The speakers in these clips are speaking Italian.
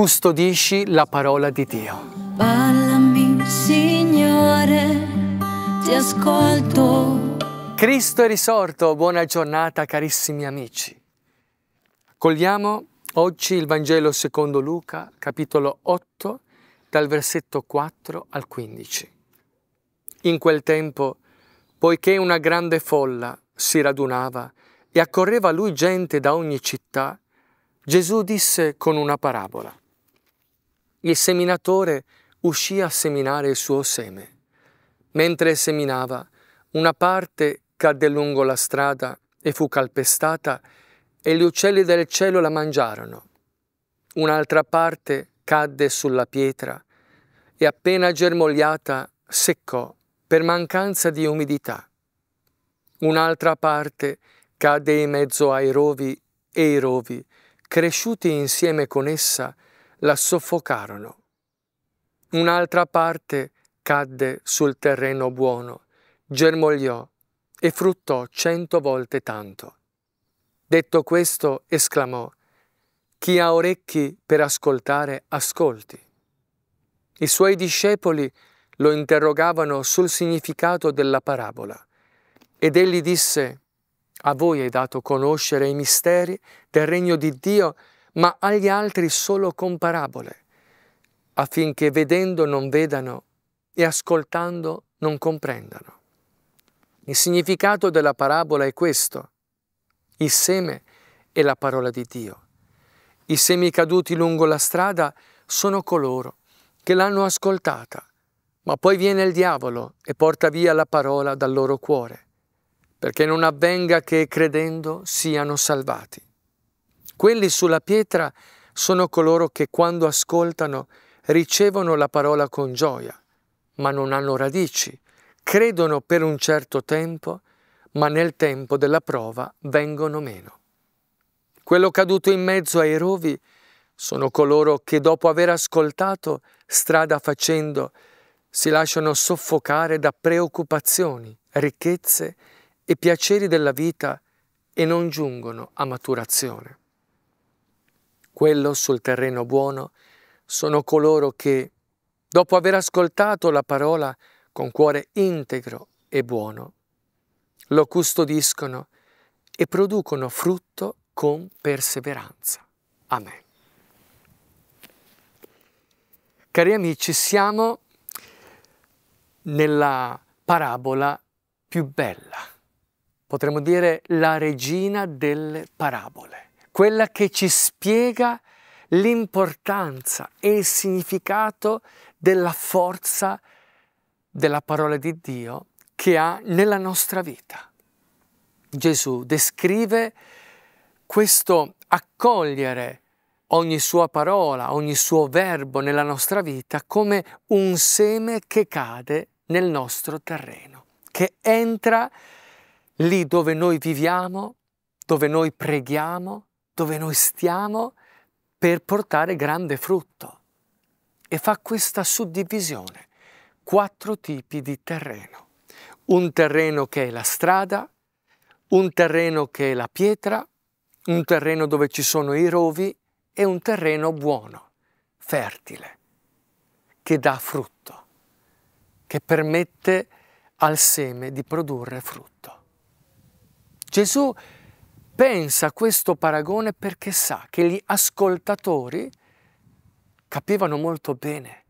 custodisci la parola di Dio. Parlami, Signore, ti ascolto. Cristo è risorto, buona giornata carissimi amici. Cogliamo oggi il Vangelo secondo Luca, capitolo 8, dal versetto 4 al 15. In quel tempo, poiché una grande folla si radunava e accorreva a lui gente da ogni città, Gesù disse con una parabola, il seminatore uscì a seminare il suo seme. Mentre seminava, una parte cadde lungo la strada e fu calpestata e gli uccelli del cielo la mangiarono. Un'altra parte cadde sulla pietra e appena germogliata seccò per mancanza di umidità. Un'altra parte cadde in mezzo ai rovi e i rovi, cresciuti insieme con essa, la soffocarono. Un'altra parte cadde sul terreno buono, germogliò e fruttò cento volte tanto. Detto questo, esclamò, Chi ha orecchi per ascoltare, ascolti. I suoi discepoli lo interrogavano sul significato della parabola ed egli disse, A voi è dato conoscere i misteri del regno di Dio, ma agli altri solo con parabole, affinché vedendo non vedano e ascoltando non comprendano. Il significato della parabola è questo. Il seme è la parola di Dio. I semi caduti lungo la strada sono coloro che l'hanno ascoltata, ma poi viene il diavolo e porta via la parola dal loro cuore, perché non avvenga che credendo siano salvati. Quelli sulla pietra sono coloro che quando ascoltano ricevono la parola con gioia, ma non hanno radici, credono per un certo tempo, ma nel tempo della prova vengono meno. Quello caduto in mezzo ai rovi sono coloro che dopo aver ascoltato, strada facendo, si lasciano soffocare da preoccupazioni, ricchezze e piaceri della vita e non giungono a maturazione. Quello sul terreno buono sono coloro che, dopo aver ascoltato la parola con cuore integro e buono, lo custodiscono e producono frutto con perseveranza. Amen. Cari amici, siamo nella parabola più bella, potremmo dire la regina delle parabole quella che ci spiega l'importanza e il significato della forza della parola di Dio che ha nella nostra vita. Gesù descrive questo accogliere ogni sua parola, ogni suo verbo nella nostra vita come un seme che cade nel nostro terreno, che entra lì dove noi viviamo, dove noi preghiamo, dove noi stiamo per portare grande frutto. E fa questa suddivisione, quattro tipi di terreno. Un terreno che è la strada, un terreno che è la pietra, un terreno dove ci sono i rovi e un terreno buono, fertile, che dà frutto, che permette al seme di produrre frutto. Gesù pensa questo paragone perché sa che gli ascoltatori capivano molto bene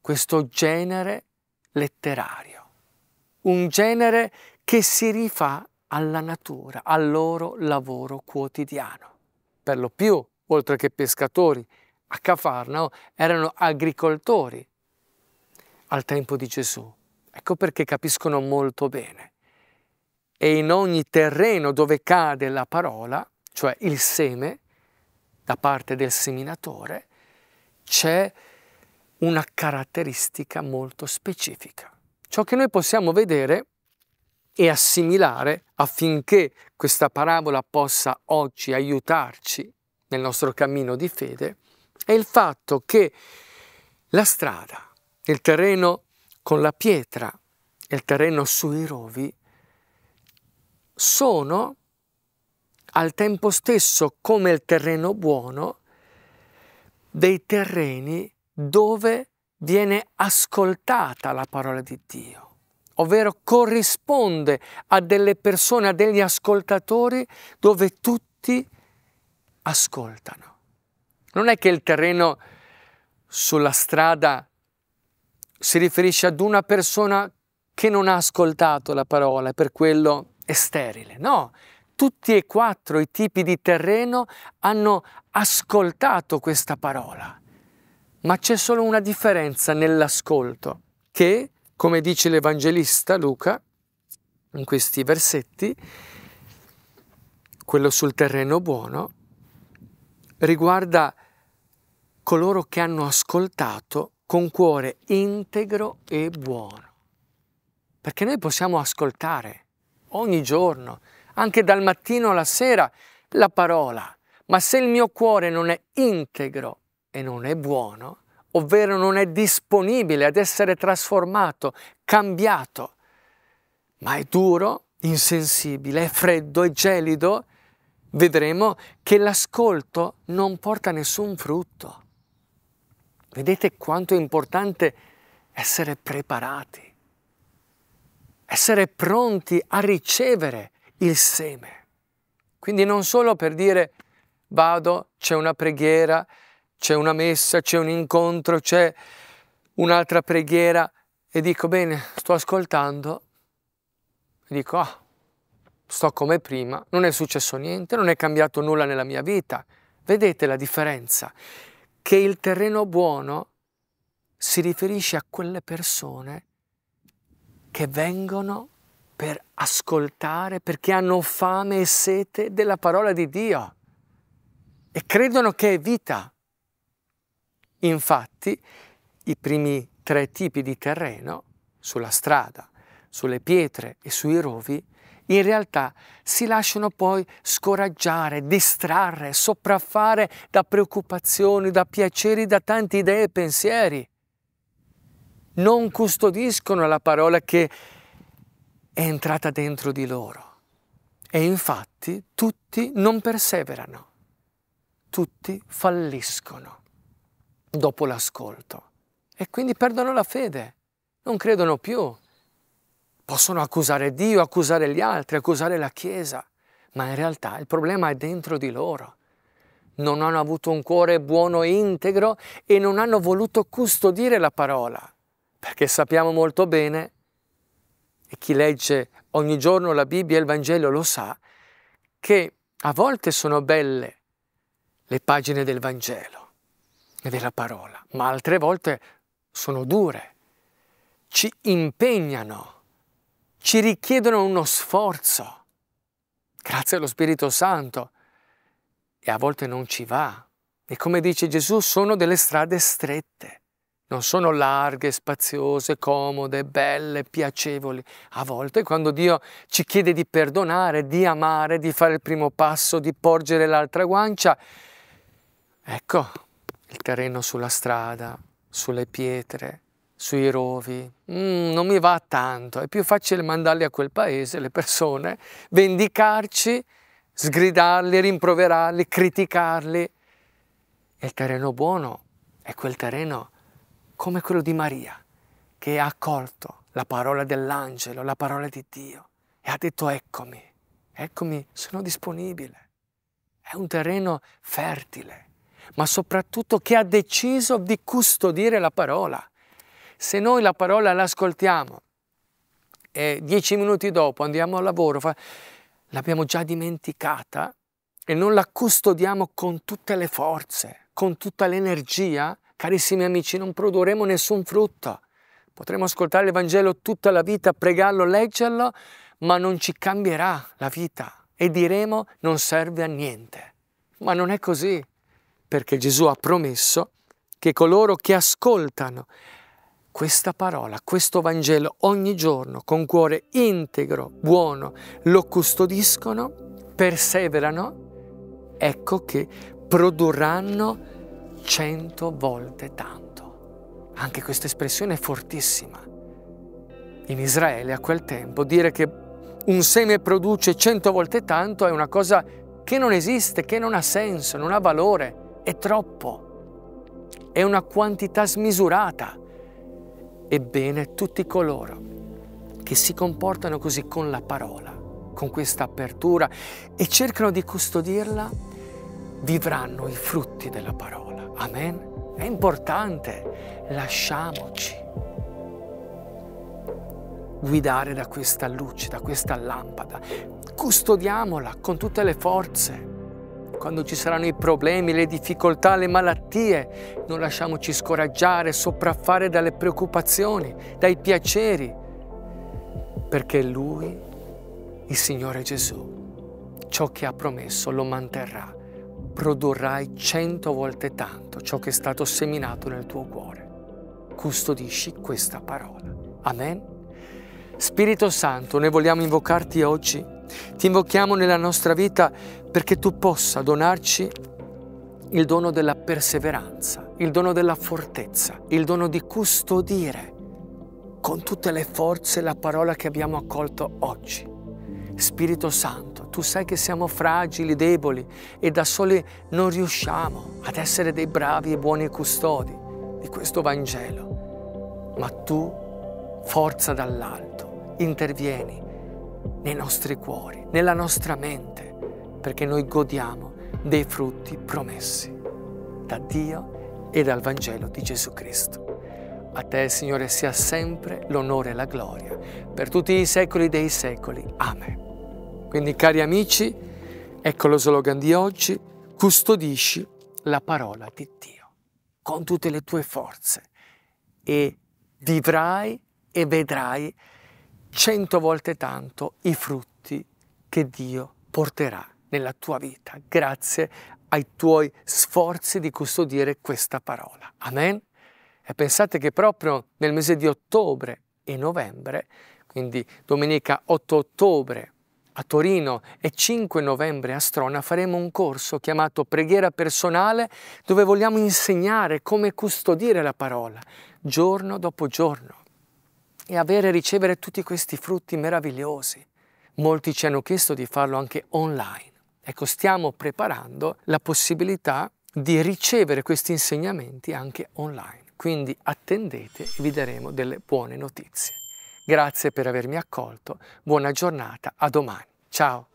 questo genere letterario, un genere che si rifà alla natura, al loro lavoro quotidiano. Per lo più, oltre che pescatori, a Cafarnao erano agricoltori al tempo di Gesù. Ecco perché capiscono molto bene e in ogni terreno dove cade la parola, cioè il seme, da parte del seminatore, c'è una caratteristica molto specifica. Ciò che noi possiamo vedere e assimilare affinché questa parabola possa oggi aiutarci nel nostro cammino di fede è il fatto che la strada, il terreno con la pietra, il terreno sui rovi sono al tempo stesso come il terreno buono dei terreni dove viene ascoltata la parola di Dio, ovvero corrisponde a delle persone, a degli ascoltatori dove tutti ascoltano. Non è che il terreno sulla strada si riferisce ad una persona che non ha ascoltato la parola e per quello e sterile, no. Tutti e quattro i tipi di terreno hanno ascoltato questa parola, ma c'è solo una differenza nell'ascolto, che, come dice l'Evangelista Luca, in questi versetti, quello sul terreno buono, riguarda coloro che hanno ascoltato con cuore integro e buono. Perché noi possiamo ascoltare, ogni giorno, anche dal mattino alla sera, la parola. Ma se il mio cuore non è integro e non è buono, ovvero non è disponibile ad essere trasformato, cambiato, ma è duro, insensibile, è freddo, è gelido, vedremo che l'ascolto non porta nessun frutto. Vedete quanto è importante essere preparati essere pronti a ricevere il seme. Quindi non solo per dire vado, c'è una preghiera, c'è una messa, c'è un incontro, c'è un'altra preghiera e dico bene, sto ascoltando, e dico ah, sto come prima, non è successo niente, non è cambiato nulla nella mia vita. Vedete la differenza? Che il terreno buono si riferisce a quelle persone che vengono per ascoltare perché hanno fame e sete della parola di Dio e credono che è vita. Infatti, i primi tre tipi di terreno, sulla strada, sulle pietre e sui rovi, in realtà si lasciano poi scoraggiare, distrarre, sopraffare da preoccupazioni, da piaceri, da tante idee e pensieri non custodiscono la parola che è entrata dentro di loro. E infatti tutti non perseverano, tutti falliscono dopo l'ascolto e quindi perdono la fede, non credono più. Possono accusare Dio, accusare gli altri, accusare la Chiesa, ma in realtà il problema è dentro di loro. Non hanno avuto un cuore buono e integro e non hanno voluto custodire la parola perché sappiamo molto bene, e chi legge ogni giorno la Bibbia e il Vangelo lo sa, che a volte sono belle le pagine del Vangelo e della parola, ma altre volte sono dure, ci impegnano, ci richiedono uno sforzo, grazie allo Spirito Santo, e a volte non ci va. E come dice Gesù, sono delle strade strette non sono larghe, spaziose, comode, belle, piacevoli. A volte quando Dio ci chiede di perdonare, di amare, di fare il primo passo, di porgere l'altra guancia, ecco il terreno sulla strada, sulle pietre, sui rovi, mm, non mi va tanto, è più facile mandarli a quel paese, le persone, vendicarci, sgridarli, rimproverarli, criticarli. E il terreno buono è quel terreno come quello di Maria, che ha accolto la parola dell'angelo, la parola di Dio, e ha detto eccomi, eccomi, sono disponibile. È un terreno fertile, ma soprattutto che ha deciso di custodire la parola. Se noi la parola l'ascoltiamo e dieci minuti dopo andiamo al lavoro, l'abbiamo già dimenticata e non la custodiamo con tutte le forze, con tutta l'energia, Carissimi amici, non produrremo nessun frutto. Potremo ascoltare il Vangelo tutta la vita, pregarlo, leggerlo, ma non ci cambierà la vita e diremo non serve a niente. Ma non è così, perché Gesù ha promesso che coloro che ascoltano questa parola, questo Vangelo ogni giorno con cuore integro, buono, lo custodiscono, perseverano, ecco che produrranno cento volte tanto. Anche questa espressione è fortissima. In Israele a quel tempo dire che un seme produce cento volte tanto è una cosa che non esiste, che non ha senso, non ha valore, è troppo, è una quantità smisurata. Ebbene, tutti coloro che si comportano così con la parola, con questa apertura e cercano di custodirla, vivranno i frutti della parola. Amen? È importante, lasciamoci guidare da questa luce, da questa lampada. Custodiamola con tutte le forze. Quando ci saranno i problemi, le difficoltà, le malattie, non lasciamoci scoraggiare, sopraffare dalle preoccupazioni, dai piaceri, perché Lui, il Signore Gesù, ciò che ha promesso lo manterrà produrrai cento volte tanto ciò che è stato seminato nel tuo cuore. Custodisci questa parola. Amen. Spirito Santo, noi vogliamo invocarti oggi, ti invochiamo nella nostra vita perché tu possa donarci il dono della perseveranza, il dono della fortezza, il dono di custodire con tutte le forze la parola che abbiamo accolto oggi. Spirito Santo, tu sai che siamo fragili, deboli e da soli non riusciamo ad essere dei bravi e buoni custodi di questo Vangelo, ma tu, forza dall'alto, intervieni nei nostri cuori, nella nostra mente, perché noi godiamo dei frutti promessi da Dio e dal Vangelo di Gesù Cristo. A te, Signore, sia sempre l'onore e la gloria, per tutti i secoli dei secoli. Amen. Quindi cari amici, ecco lo slogan di oggi, custodisci la parola di Dio con tutte le tue forze e vivrai e vedrai cento volte tanto i frutti che Dio porterà nella tua vita, grazie ai tuoi sforzi di custodire questa parola. Amen? E pensate che proprio nel mese di ottobre e novembre, quindi domenica 8 ottobre a Torino e 5 novembre a Strona faremo un corso chiamato Preghiera personale dove vogliamo insegnare come custodire la parola giorno dopo giorno e avere e ricevere tutti questi frutti meravigliosi. Molti ci hanno chiesto di farlo anche online. Ecco, stiamo preparando la possibilità di ricevere questi insegnamenti anche online. Quindi attendete e vi daremo delle buone notizie. Grazie per avermi accolto, buona giornata, a domani. Ciao!